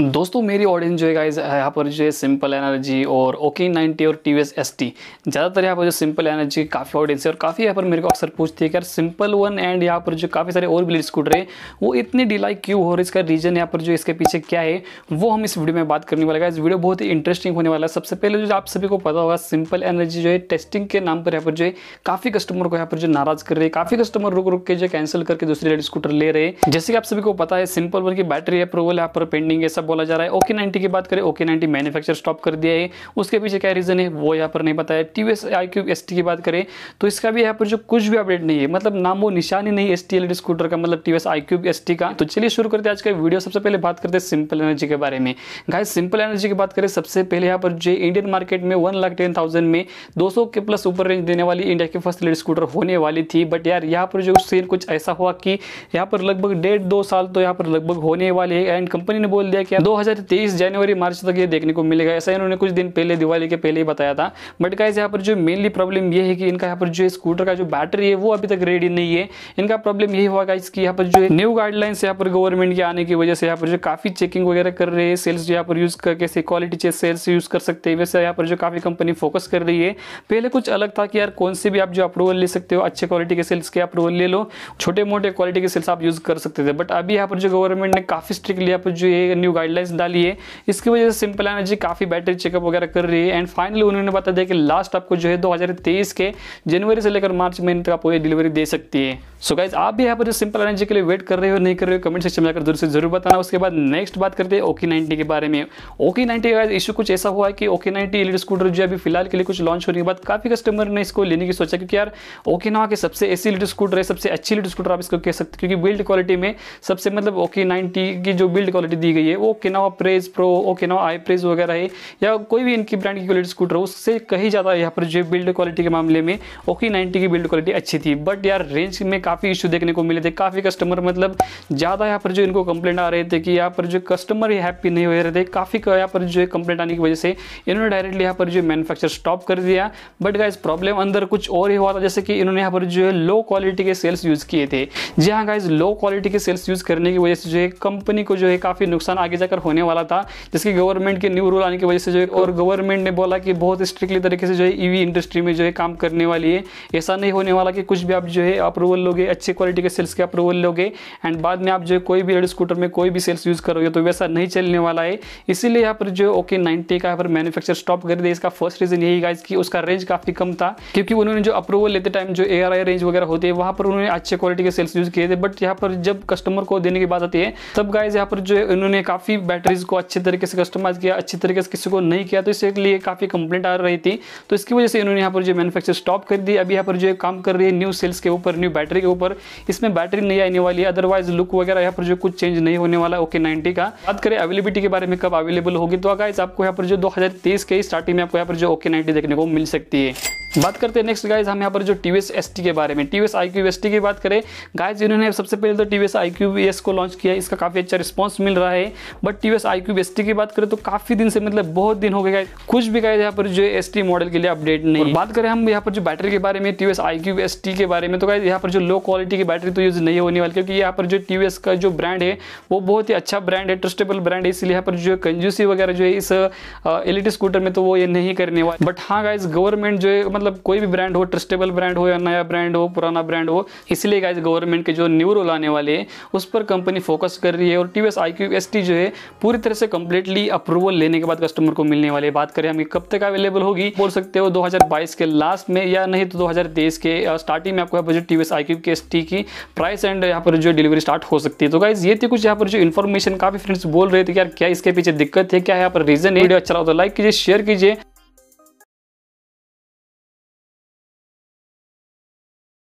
दोस्तों मेरी ऑडियंस जो है यहाँ पर जो है सिंपल एनर्जी और ओके नाइनटी और टी एस टी ज़्यादातर यहाँ पर जो सिंपल एनर्जी काफ़ी ऑडियंस है और काफ़ी यहाँ पर मेरे को अक्सर पूछती है कि यार सिंपल वन एंड यहाँ पर जो काफ़ी सारे और भी स्कूटर है वो इतने डिलाई क्यों हो रहा है इसका रीजन यहाँ पर जो इसके पीछे क्या है वो हम इस वीडियो में बात करने वाला है इस वीडियो बहुत ही इंटरेस्टिंग होने वाला है सबसे पहले जो आप सभी को पता होगा सिंपल एनर्जी जो है टेस्टिंग के नाम पर यहाँ पर जो है काफ़ी कस्टमर को यहाँ पर जो नाराज कर रहे हैं काफ़ी कस्टमर रुक रुक के जो कैंसिल करके दूसरी रेड स्कूटर ले रहे हैं जैसे कि आप सभी को पता है सिंपल वन की बैटरी अप्रूवल यहाँ पर पेंडिंग है सब बोला जा रहा है ओके नाइनटी की बात करें ओके नाइनटी मैन्युफैक्चर स्टॉप कर दिया है उसके पीछे क्या रीज़न है वो यहाँ पर नहीं बताया T V iQube S T की बात करें तो इसका भी यहाँ पर जो कुछ भी अपडेट नहीं है मतलब नाम वो निशान ही नहीं एस टी एल स्कूटर का मतलब T V iQube S T का तो चलिए शुरू करते आज का वीडियो सबसे पहले बात करते हैं सिंपल एनर्जी के बारे में गाय सिंपल एनर्जी की बात करें सबसे पहले यहाँ पर जो इंडियन मार्केट में वन लाख टेन थाउजेंड में दो सौ के प्लस ऊपर रेंज देने वाली इंडिया की फर्स्ट लेड स्कूटर होने वाली थी बट यार यहाँ पर जो सीन कुछ ऐसा हुआ कि यहाँ पर लगभग डेढ़ दो साल तो यहाँ पर लगभग होने वाले है एंड कंपनी ने बोल दिया कि क्या 2023 जनवरी मार्च तक ये देखने को मिलेगा ऐसा इन्होंने कुछ दिन पहले दिवाली के पहले ही बताया था बट गाइज यहाँ पर जो मेनली प्रॉब्लम ये है कि इनका यहाँ पर जो स्कूटर का जो बैटरी है वो अभी तक रेडी नहीं है इनका प्रॉब्लम यही हुआ गाइज की यहाँ पर जो न्यू गाइडलाइंस यहाँ पर गवर्नमेंट के आने की वजह से यहाँ पर जो काफी चेकिंग वगैरह कर रहे हैं सेल्स यहाँ पर यूज करके क्वालिटी चेक सेल्स यूज कर सकते हैं वैसे यहाँ पर जो काफी कंपनी फोकस कर रही है पहले कुछ अलग था कि यार कौन से भी आप जो अप्रूवल ले सकते हो अच्छे क्वालिटी के सेल्स के अप्रूवल ले लो छोटे मोटे क्वालिटी के सेल्स आप यूज कर सकते थे बट अभी यहाँ पर जो गवर्नमेंट ने काफी स्ट्रिक्ट लिया पर जो न्यू गाइड वाइल्ड डाली है इसकी वजह से सिंपल एनर्जी काफ़ी बैटरी चेकअप वगैरह कर रही है एंड फाइनली उन्होंने बता दिया कि लास्ट आपको जो है दो के जनवरी से लेकर मार्च महीने तक आपको ये डिलीवरी दे सकती है सो so गाइज आप भी यहाँ पर सिंपल एनर्जी के लिए वेट कर रहे हो नहीं कर रहे हो कमेंट सेक्शन में जाकर जरूर से जरूर बताना उसके बाद नेक्स्ट बात करते हैं ओके नाइनटी के बारे में ओके नाइनटी का इशू कुछ ऐसा हुआ है कि ओके नाइनटी इलेक्ट्रिक स्कूटर जो अभी फिलहाल के लिए कुछ लॉन्च होने के बाद काफ़ी कस्टमर ने इसको लेने की सोचा क्योंकि यार ओके नावा के सबसे ऐसी इलेक्ट्रिक स्कूटर है सबसे अच्छी इलेक्ट्रिक स्कूटर आप इसको कह सकते क्योंकि बिल्ड क्वालिटी में सबसे मतलब ओके नाइनटी की जो बिल्ड क्वालिटी दी गई है वो Okinawa Praise Pro Okinawa iPraise वगैरह है या कोई भी इनकी ब्रांड की क्वालिटी स्कूटर उससे कहीं ज़्यादा यहाँ पर जो बिल्ड क्वालिटी के मामले में ओके नाइन्टी की बिल्ड क्वालिटी अच्छी थी बट यार रेंज में काफ़ी इशू देखने को मिले थे काफ़ी कस्टमर मतलब ज़्यादा यहाँ पर जो इनको कंप्लेंट आ रहे थे कि यहाँ पर जो कस्टमर ही हैप्पी नहीं हो रहे थे काफ़ी यहाँ पर जो कंप्लेंट आने की वजह से इन्होंने डायरेक्टली यहाँ पर जो मैनुफैक्चर स्टॉप कर दिया बट गाइज प्रॉब्लम अंदर कुछ और ही हुआ था जैसे कि इन्होंने यहाँ पर जो है लो क्वालिटी के सेल्स यूज़ किए थे जी हाँ गाइज लो क्वालिटी के सेल्स यूज़ करने की वजह से जो है कंपनी को जो है काफ़ी नुकसान आगे आगे जाकर होने वाला था जिसकी गवर्नमेंट के न्यू रूल आने की वजह से जो है और गवर्नमेंट ने बोला कि बहुत स्ट्रिक्टली तरीके से जो है ईवी इंडस्ट्री में जो है काम करने वाली है ऐसा नहीं होने वाला कि कुछ भी आप जो है अप्रूवल लोगे अच्छे क्वालिटी के सेल्स के अप्रूवल लोगे एंड बाद में आप जो है कोई भी रेड स्कूटर में कोई भी सेल्स यूज़ करोगे तो वैसा नहीं चलने वाला है इसीलिए यहाँ पर जो ओके नाइनटी का यहाँ पर मैन्युफैक्चर स्टॉप कर दिया इसका फर्स्ट रीज़न यही गाइज की उसका रेंज काफ़ी कम था क्योंकि उन्होंने जो अप्रूवल लेते टाइम जो ए रेंज वगैरह होते हैं वहाँ पर उन्होंने अच्छे क्वालिटी के सेल्स यूज़ किए थे बट यहाँ पर जब कस्टमर को देने की बात आती है तब गाइज यहाँ पर जो है उन्होंने काफ़ी काफ़ी बैटरीज को अच्छे तरीके से कस्टमाइज़ किया अच्छे तरीके से किसी को नहीं किया तो इसलिए काफ़ी कंप्लेंट आ रही थी तो इसकी वजह से इन्होंने यहाँ पर जो मैनुफैक्चर स्टॉप कर दी अभी यहाँ पर जो काम कर रही है न्यू सेल्स के ऊपर न्यू बैटरी के ऊपर इसमें बैटरी नहीं आने वाली है अदरवाइज लुक वगैरह यहाँ पर जो कुछ चेंज नहीं होने वाला ओके नाइनटी का बात करें अवेलेबिलिटी के बारे में कब अवेलेबल होगी तो अगर आपको यहाँ पर जो दो के स्टार्टिंग में आपको यहाँ पर जो ओके नाइनटी देखने को मिल सकती है बात करते हैं नेक्स्ट गाइज हम यहाँ पर जो टी वी के बारे में टी वी एस की बात करें गाइज इन्होंने सबसे पहले तो टी वी को लॉन्च किया इसका काफ़ी अच्छा रिस्पांस मिल रहा है बट टी वी की बात करें तो काफ़ी दिन से मतलब बहुत दिन हो गए गाइज कुछ भी गाइज यहाँ पर जो एस मॉडल के लिए अपडेट नहीं बात करें हम यहाँ पर जो बैटरी के बारे में टी वी के बारे में तो गाइज यहाँ पर जो लो क्वालिटी की बैटरी तो यूज़ नहीं होने वाली क्योंकि यहाँ पर जो टी का जो ब्रांड है वो बहुत ही अच्छा ब्रांड है ट्रस्टेबल ब्रांड है इसलिए यहाँ पर जो कंजूसी वगैरह जो है इस इलेक्ट्रिक स्कूटर e में तो वो ये नहीं करने वाला बट हाँ गाइज गवर्नमेंट जो है मतलब मतलब कोई भी ब्रांड हो ट्रस्टेबल ब्रांड हो या नया ब्रांड हो पुराना ब्रांड हो इसलिए गाइज गवर्नमेंट के जो न्यू रोल आने वाले हैं उस पर कंपनी फोकस कर रही है और टी वी एस जो है पूरी तरह से कंप्लीटली अप्रूवल लेने के बाद कस्टमर को मिलने वाले बात करें हम कब तक अवेलेबल होगी बोल सकते हो 2022 के लास्ट में या नहीं तो 2023 के स्टार्टिंग में आपको यहाँ पर जो टी वी एस की प्राइस एंड यहाँ पर जो डिलीवरी स्टार्ट हो सकती है तो गाइज ये थी कुछ यहाँ पर जो इन्फॉर्मेशन काफी फ्रेंड्स बोल रहे थे कि यार क्या इसके पीछे दिक्कत है क्या यहाँ पर रीजन है वीडियो अच्छा लगा तो लाइक कीजिए शेयर कीजिए